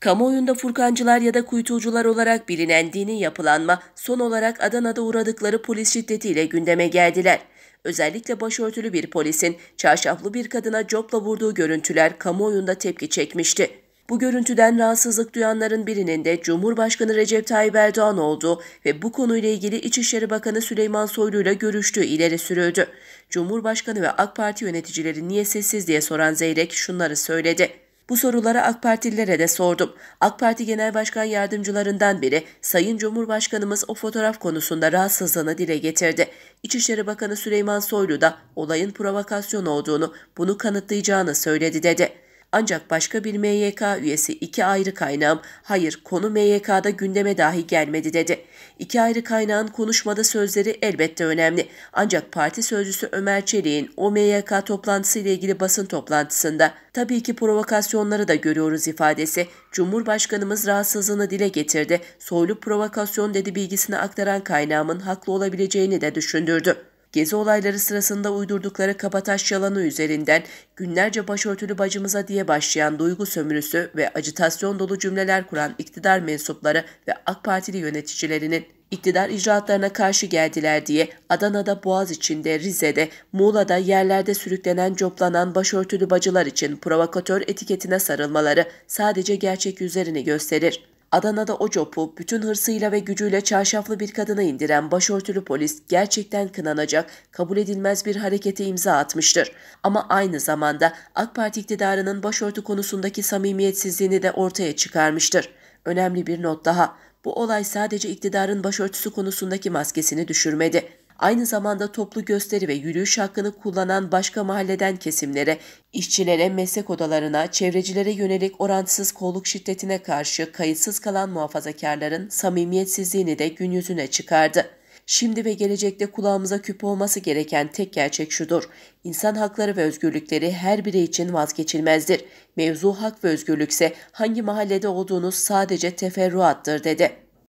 Kamuoyunda furkancılar ya da kuytucular olarak bilinen dini yapılanma son olarak Adana'da uğradıkları polis şiddetiyle gündeme geldiler. Özellikle başörtülü bir polisin çarşaflı bir kadına copla vurduğu görüntüler kamuoyunda tepki çekmişti. Bu görüntüden rahatsızlık duyanların birinin de Cumhurbaşkanı Recep Tayyip Erdoğan oldu ve bu konuyla ilgili İçişleri Bakanı Süleyman Soylu ile görüştüğü ileri sürüldü. Cumhurbaşkanı ve AK Parti yöneticileri niye sessiz diye soran Zeyrek şunları söyledi. Bu soruları AK Partililere de sordum. AK Parti Genel Başkan Yardımcılarından biri Sayın Cumhurbaşkanımız o fotoğraf konusunda rahatsızlığını dile getirdi. İçişleri Bakanı Süleyman Soylu da olayın provokasyon olduğunu, bunu kanıtlayacağını söyledi dedi. Ancak başka bir MYK üyesi iki ayrı kaynağım hayır konu MYK'da gündeme dahi gelmedi dedi. İki ayrı kaynağın konuşmada sözleri elbette önemli. Ancak parti sözcüsü Ömer Çelik'in o MYK toplantısı ilgili basın toplantısında tabii ki provokasyonları da görüyoruz ifadesi. Cumhurbaşkanımız rahatsızlığını dile getirdi. Soylu provokasyon dedi bilgisini aktaran kaynağımın haklı olabileceğini de düşündürdü gezi olayları sırasında uydurdukları kapataş yalanı üzerinden günlerce başörtülü bacımıza diye başlayan duygu sömürüsü ve acitasyon dolu cümleler kuran iktidar mensupları ve AK Partili yöneticilerinin iktidar icraatlarına karşı geldiler diye Adana'da, Boğaz içinde, Rize'de, Muğla'da yerlerde sürüklenen, coplanan başörtülü bacılar için provokatör etiketine sarılmaları sadece gerçek üzerini gösterir. Adana'da o copu bütün hırsıyla ve gücüyle çarşaflı bir kadına indiren başörtülü polis gerçekten kınanacak, kabul edilmez bir harekete imza atmıştır. Ama aynı zamanda AK Parti iktidarının başörtü konusundaki samimiyetsizliğini de ortaya çıkarmıştır. Önemli bir not daha. Bu olay sadece iktidarın başörtüsü konusundaki maskesini düşürmedi aynı zamanda toplu gösteri ve yürüyüş hakkını kullanan başka mahalleden kesimlere, işçilere, meslek odalarına, çevrecilere yönelik orantısız kolluk şiddetine karşı kayıtsız kalan muhafazakarların samimiyetsizliğini de gün yüzüne çıkardı. Şimdi ve gelecekte kulağımıza küp olması gereken tek gerçek şudur. İnsan hakları ve özgürlükleri her biri için vazgeçilmezdir. Mevzu hak ve özgürlükse hangi mahallede olduğunuz sadece teferruattır dedi.